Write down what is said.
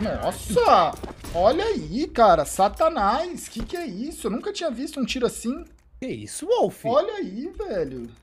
Nossa! Olha aí, cara. Satanás. Que que é isso? Eu nunca tinha visto um tiro assim. Que isso, Wolf? Olha aí, velho.